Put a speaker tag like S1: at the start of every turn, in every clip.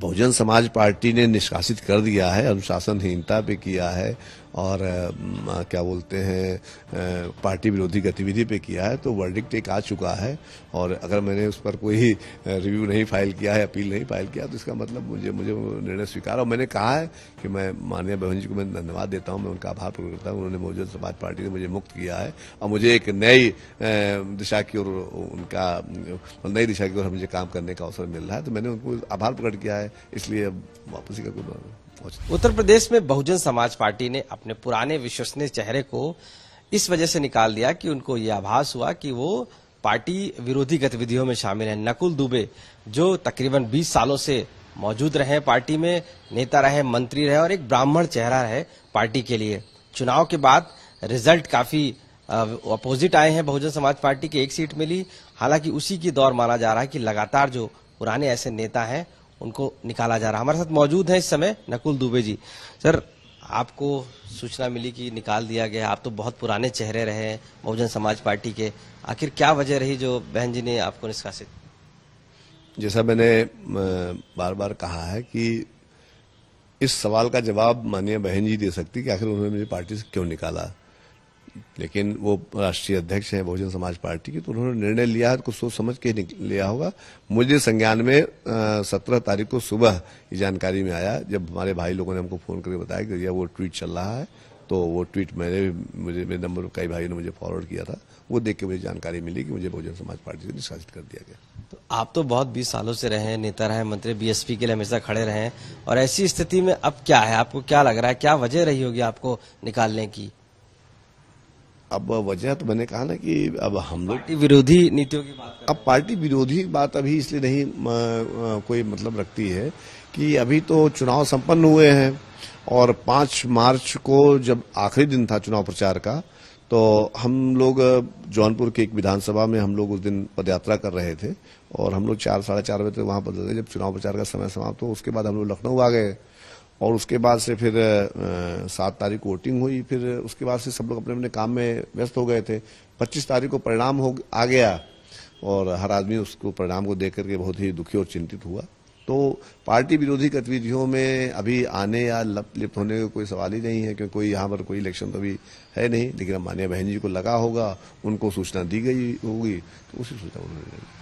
S1: बहुजन समाज पार्टी ने निष्कासित कर दिया है अनुशासनहीनता पे किया है और क्या बोलते हैं पार्टी विरोधी गतिविधि पे किया है तो वर्डिक्ट एक आ चुका है और अगर मैंने उस पर कोई रिव्यू नहीं फाइल किया है अपील नहीं फाइल किया तो इसका मतलब मुझे मुझे निर्णय स्वीकार और मैंने कहा है कि मैं माननीय बहन जी को मैं धन्यवाद देता हूँ मैं उनका आभार प्रकट करता हूँ उन्होंने बहुजन समाज पार्टी ने मुझे मुक्त किया है और मुझे एक नई दिशा की ओर उनका नई दिशा की ओर मुझे काम करने का अवसर मिल रहा है तो मैंने उनको आभार प्रकट किया है इसलिए अब वापसी का कोई
S2: उत्तर प्रदेश में बहुजन समाज पार्टी ने अपने पुराने विश्वसनीय चेहरे को इस वजह से निकाल दिया कि उनको यह आभास हुआ कि वो पार्टी विरोधी गतिविधियों में शामिल हैं नकुल दुबे जो तकरीबन 20 सालों से मौजूद रहे पार्टी में नेता रहे मंत्री रहे और एक ब्राह्मण चेहरा रहे पार्टी के लिए चुनाव के बाद रिजल्ट काफी अपोजिट आए हैं बहुजन समाज पार्टी की एक सीट मिली हालांकि उसी की दौर माना जा रहा है कि लगातार जो पुराने ऐसे नेता हैं उनको निकाला जा रहा हमारे साथ मौजूद है इस समय नकुल दुबे जी सर आपको सूचना मिली कि निकाल दिया गया आप तो बहुत पुराने चेहरे रहे हैं बहुजन समाज पार्टी के आखिर क्या वजह रही जो बहन जी ने आपको निष्कासित
S1: जैसा मैंने बार बार कहा है कि इस सवाल का जवाब माननीय बहन जी दे सकती कि आखिर उन्होंने मुझे पार्टी से क्यों निकाला लेकिन वो राष्ट्रीय अध्यक्ष हैं बहुजन समाज पार्टी के तो उन्होंने निर्णय लिया है कुछ सोच समझ के लिया होगा मुझे संज्ञान में सत्रह तारीख को सुबह ये जानकारी में आया जब हमारे भाई लोगों ने हमको फोन करके बताया कि भैया वो ट्वीट चल रहा है तो वो ट्वीट मैंने भी मुझे मेरे नंबर पर कई भाइयों ने मुझे फॉरवर्ड किया था वो देख के मुझे जानकारी मिली कि मुझे बहुजन समाज पार्टी से निष्कासित कर दिया गया
S2: तो आप तो बहुत 20 सालों से रहे नेता रहे मंत्री बीएसपी के लिए हमेशा खड़े रहे और ऐसी स्थिति में अब क्या है आपको क्या लग रहा है क्या वजह रही होगी आपको निकालने की
S1: अब वजह तो मैंने कहा ना कि अब हम लोग विरोधी नीतियों की बात अब पार्टी विरोधी बात अभी इसलिए नहीं कोई मतलब रखती है कि अभी तो चुनाव संपन्न हुए हैं और पांच मार्च को जब आखिरी दिन था चुनाव प्रचार का तो हम लोग जौनपुर के एक विधानसभा में हम लोग उस दिन पदयात्रा कर रहे थे और हम लोग चार साढ़े चार बजे तक वहां बदल गए जब चुनाव प्रचार का समय समाप्त हो उसके बाद हम लोग लखनऊ आ गए और उसके बाद से फिर सात तारीख को वोटिंग हुई फिर उसके बाद से सब लोग अपने अपने काम में व्यस्त हो गए थे पच्चीस तारीख को परिणाम हो आ गया और हर आदमी उसको परिणाम को देख करके बहुत ही दुखी और चिंतित हुआ तो पार्टी विरोधी गतिविधियों में अभी आने या लप लिप्त होने का कोई सवाल ही नहीं है क्योंकि कोई यहाँ पर कोई इलेक्शन तो अभी है नहीं लेकिन मान्य बहन जी को लगा होगा उनको सूचना दी गई होगी
S2: तो उसी सूचना उन्होंने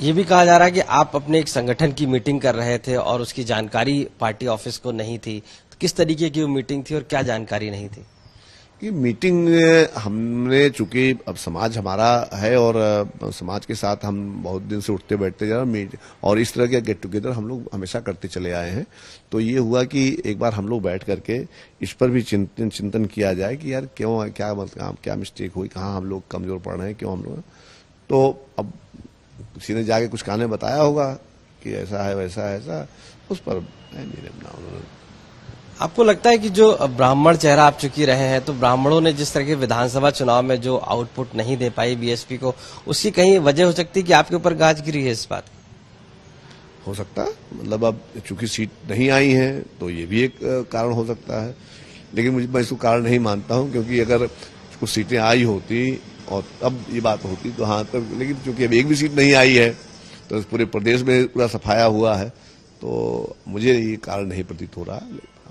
S2: ये भी कहा जा रहा है कि आप अपने एक संगठन की मीटिंग कर रहे थे और उसकी जानकारी पार्टी ऑफिस को नहीं थी तो किस तरीके की वो मीटिंग थी और क्या जानकारी नहीं थी
S1: ये मीटिंग हमने चूंकि अब समाज हमारा है और समाज के साथ हम बहुत दिन से उठते बैठते जा रहे और इस तरह के गेट टुगेदर हम लोग हमेशा करते चले आए हैं तो ये हुआ कि एक बार हम लोग बैठ करके इस पर भी चिंतन चिंतन किया जाए कि यार क्यों क्या मतलब क्या मिस्टेक हुई कहाँ हम लोग कमजोर पड़ रहे हैं क्यों हम लोग तो अब किसी ने जाके कुछ कहने बताया होगा कि ऐसा है वैसा है ऐसा उस पर उन्होंने
S2: आपको लगता है कि जो ब्राह्मण चेहरा आप चुकी रहे हैं तो ब्राह्मणों ने जिस तरह के विधानसभा चुनाव में जो आउटपुट नहीं दे पाई बीएसपी को उसकी कहीं वजह हो सकती है कि आपके ऊपर गाज गिरी है इस बात की
S1: हो सकता है मतलब अब चूंकि सीट नहीं आई है तो ये भी एक कारण हो सकता है लेकिन मुझे मैं इसको कारण नहीं मानता हूँ क्योंकि अगर कुछ सीटें आई होती और तब ये बात होती तो हाँ तो, लेकिन चूंकि अब एक भी सीट नहीं आई है तो पूरे प्रदेश में पूरा सफाया हुआ है तो मुझे ये कारण नहीं प्रतीत हो रहा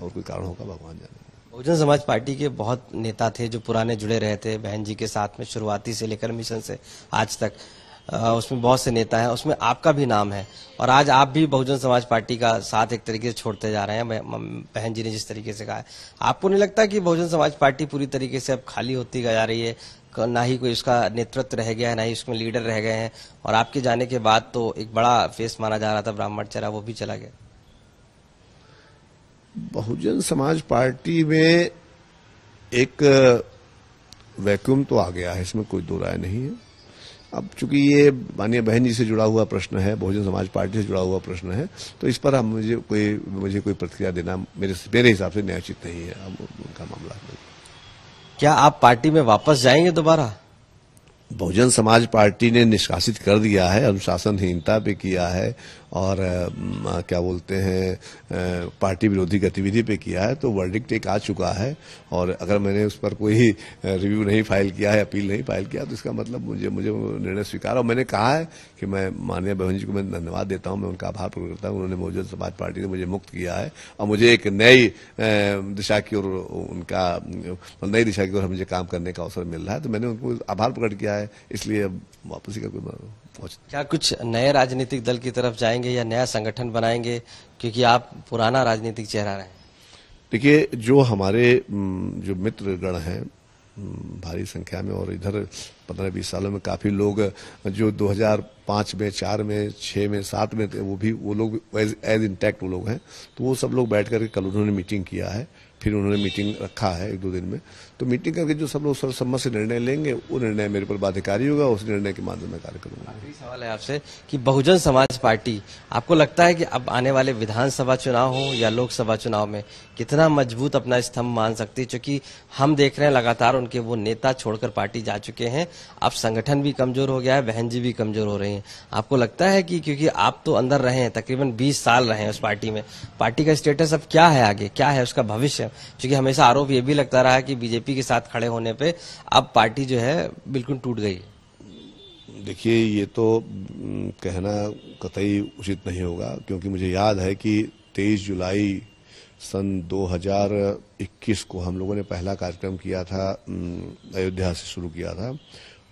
S1: और कोई कारण होगा भगवान जाने
S2: बहुजन समाज पार्टी के बहुत नेता थे जो पुराने जुड़े रहे थे बहन जी के साथ में शुरुआती से लेकर मिशन से आज तक उसमें बहुत से नेता हैं उसमें आपका भी नाम है और आज आप भी बहुजन समाज पार्टी का साथ एक तरीके से छोड़ते जा रहे हैं बहन जी ने जिस तरीके से कहा है आपको नहीं लगता कि बहुजन समाज पार्टी पूरी तरीके से अब खाली होती जा रही है ना ही कोई उसका नेतृत्व रह गया है ना ही उसमें लीडर रह गए हैं और आपके जाने के बाद तो एक बड़ा फेस माना जा रहा था ब्राह्मण चरा वो भी चला गया
S1: बहुजन समाज पार्टी में एक वैक्यूम तो आ गया है इसमें कोई दो राय नहीं है अब चूंकि ये मान्य बहन जी से जुड़ा हुआ प्रश्न है बहुजन समाज पार्टी से जुड़ा हुआ प्रश्न है तो इस पर हम मुझे कोई मुझे कोई प्रतिक्रिया देना मेरे मेरे हिसाब से न्यायचित नहीं है अब उनका मामला क्या आप पार्टी में वापस जाएंगे दोबारा बहुजन समाज पार्टी ने निष्कासित कर दिया है अनुशासनहीनता पे किया है और आ, क्या बोलते हैं पार्टी विरोधी गतिविधि पे किया है तो वर्डिक्ट एक आ चुका है और अगर मैंने उस पर कोई रिव्यू नहीं फाइल किया है अपील नहीं फाइल किया तो इसका मतलब मुझे मुझे निर्णय स्वीकार और मैंने कहा है कि मैं माननीय बहन जी को मैं धन्यवाद देता हूँ मैं उनका आभार प्रकट करता हूँ उन्होंने बहुजन समाज पार्टी ने मुझे मुक्त किया है और मुझे एक नई दिशा की ओर उनका नई दिशा की ओर मुझे काम करने का अवसर मिल रहा है तो मैंने उनको आभार प्रकट किया है इसलिए अब वापसी का कोई
S2: क्या कुछ नए राजनीतिक दल की तरफ जाएंगे या नया संगठन बनाएंगे क्योंकि आप पुराना राजनीतिक चेहरा रहे
S1: देखिए जो हमारे जो मित्रगण हैं भारी संख्या में और इधर पंद्रह बीस सालों में काफ़ी लोग जो 2005 में चार में छः में सात में थे वो भी वो लोग एज एज इंटैक्ट वो लोग हैं तो वो सब लोग बैठ करके कल उन्होंने मीटिंग किया है फिर उन्होंने मीटिंग रखा है एक दो दिन में तो मीटिंग करके जो सब लोग सर्वसम्मत से निर्णय लेंगे वो निर्णय मेरे पर बाध्यकारी होगा उस निर्णय के माध्यम में
S2: कार्य करूंगा सवाल है आपसे कि बहुजन समाज पार्टी आपको लगता है कि अब आने वाले विधानसभा चुनाव हो या लोकसभा चुनाव में कितना मजबूत अपना स्तंभ मान सकती है क्योंकि हम देख रहे हैं लगातार उनके वो नेता छोड़कर पार्टी जा चुके हैं अब संगठन भी कमजोर हो गया है बहन जी भी कमजोर हो रही हैं आपको लगता है कि क्योंकि आप तो अंदर रहे हैं तकरीबन 20 साल रहे हैं उस पार्टी में पार्टी का स्टेटस अब क्या है आगे क्या है उसका भविष्य क्योंकि हमेशा आरोप ये भी लगता रहा है कि बीजेपी के साथ खड़े होने पर अब पार्टी जो है बिल्कुल टूट गई
S1: देखिए ये तो कहना कतई उचित नहीं होगा क्योंकि मुझे याद है कि तेईस जुलाई सन 2021 को हम लोगों ने पहला कार्यक्रम किया था अयोध्या से शुरू किया था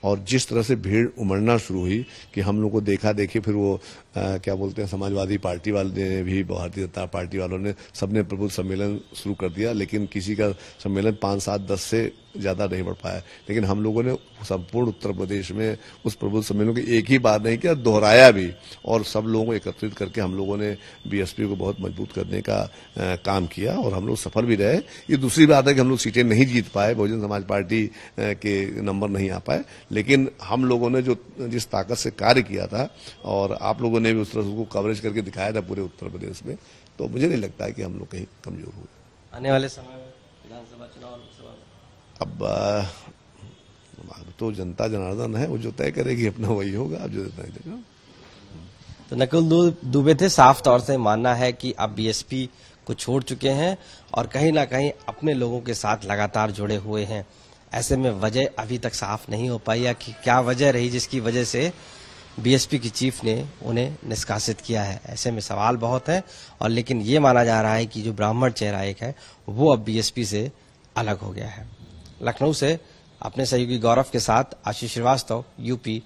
S1: और जिस तरह से भीड़ उमड़ना शुरू हुई कि हम लोग को देखा देखे फिर वो आ, क्या बोलते हैं समाजवादी पार्टी वाले ने भी भारतीय जनता पार्टी वालों ने सबने प्रबुद्ध सम्मेलन शुरू कर दिया लेकिन किसी का सम्मेलन पाँच सात दस से ज़्यादा नहीं बढ़ पाया लेकिन हम लोगों ने संपूर्ण उत्तर प्रदेश में उस प्रबुद्ध सम्मेलन की एक ही बात नहीं किया दोहराया भी और सब लोगों को एकत्रित करके हम लोगों ने बीएसपी को बहुत मजबूत करने का आ, काम किया और हम लोग सफल भी रहे ये दूसरी बात है कि हम लोग सीटें नहीं जीत पाए बहुजन समाज पार्टी के नंबर नहीं आ पाए लेकिन हम लोगों ने जो जिस ताकत से कार्य किया था और आप लोगों ने ने भी उस रस्म उसको कवरेज करके दिखाया था पूरे उत्तर प्रदेश में तो मुझे नहीं लगता है कि हम लोग कहीं कमजोर हुए
S2: आने वाले समय विधानसभा चुनाव अब अब तो जनता जनार्दन है वो जो तय करेगी अपना वही होगा आप जो तय देगा तो नकुल दुबे थे साफ तौर से मानना है कि अब बीएसपी को छोड़ चुके हैं और कहीं ना कहीं अपने लोगों के साथ लगातार जुड़े हुए हैं ऐसे में वजह अभी तक साफ नहीं हो पाई है कि क्या वजह रही जिसकी वजह से बीएसपी की चीफ ने उन्हें निष्कासित किया है ऐसे में सवाल बहुत हैं और लेकिन ये माना जा रहा है कि जो ब्राह्मण चेहरा एक है वो अब बीएसपी से अलग हो गया है लखनऊ से अपने सहयोगी गौरव के साथ आशीष श्रीवास्तव यूपी